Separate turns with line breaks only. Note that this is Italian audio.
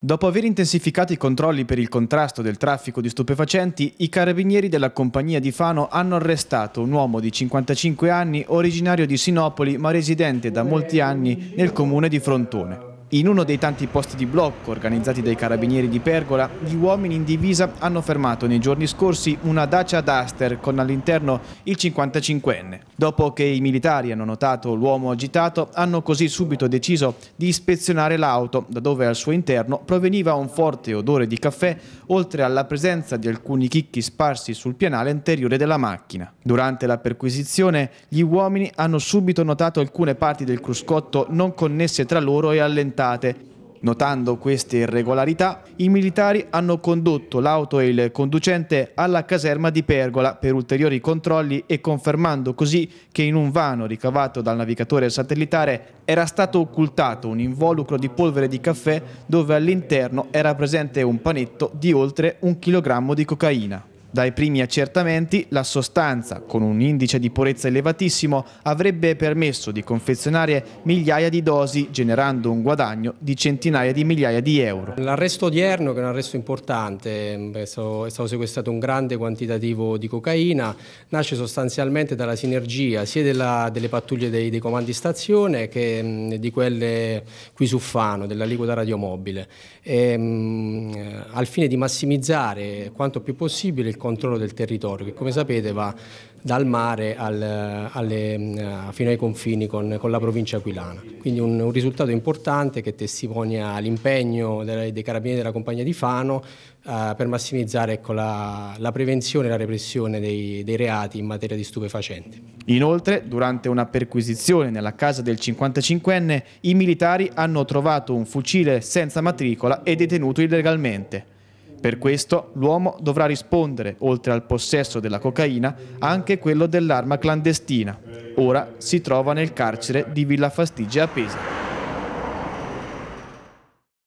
Dopo aver intensificato i controlli per il contrasto del traffico di stupefacenti, i carabinieri della compagnia di Fano hanno arrestato un uomo di 55 anni originario di Sinopoli ma residente da molti anni nel comune di Frontone. In uno dei tanti posti di blocco organizzati dai carabinieri di Pergola, gli uomini in divisa hanno fermato nei giorni scorsi una Dacia Duster con all'interno il 55enne. Dopo che i militari hanno notato l'uomo agitato, hanno così subito deciso di ispezionare l'auto, da dove al suo interno proveniva un forte odore di caffè, oltre alla presenza di alcuni chicchi sparsi sul pianale anteriore della macchina. Durante la perquisizione, gli uomini hanno subito notato alcune parti del cruscotto non connesse tra loro e all'interno accertate. Notando queste irregolarità, i militari hanno condotto l'auto e il conducente alla caserma di Pergola per ulteriori controlli e confermando così che in un vano ricavato dal navigatore satellitare era stato occultato un involucro di polvere di caffè dove all'interno era presente un panetto di oltre un chilogrammo di cocaina. Dai primi accertamenti, la sostanza, con un indice di purezza elevatissimo, avrebbe permesso di confezionare migliaia di dosi, generando un guadagno di centinaia di migliaia di euro. L'arresto
odierno, che è un arresto importante, è stato sequestrato un grande quantitativo di cocaina, nasce sostanzialmente dalla sinergia sia della, delle pattuglie dei, dei, comandi stazione che mh, di quelle qui su Fano, dell'aliquota radiomobile, e, mh, al fine di massimizzare quanto più possibile il controllo del territorio che come sapete va dal mare al, alle, eh, fino ai confini con, con, la provincia aquilana. Quindi un, un risultato importante che testimonia l'impegno dei, carabinieri della compagnia di Fano eh, per massimizzare ecco, la, la,
prevenzione e la repressione dei, dei reati in materia di stupefacenti. Inoltre, durante una perquisizione nella casa del 55enne, i militari hanno trovato un fucile senza matricola e detenuto illegalmente. Per questo l'uomo dovrà rispondere, oltre al possesso della cocaina, anche quello dell'arma clandestina. Ora si trova nel carcere di Villa Fastigia a Pisa.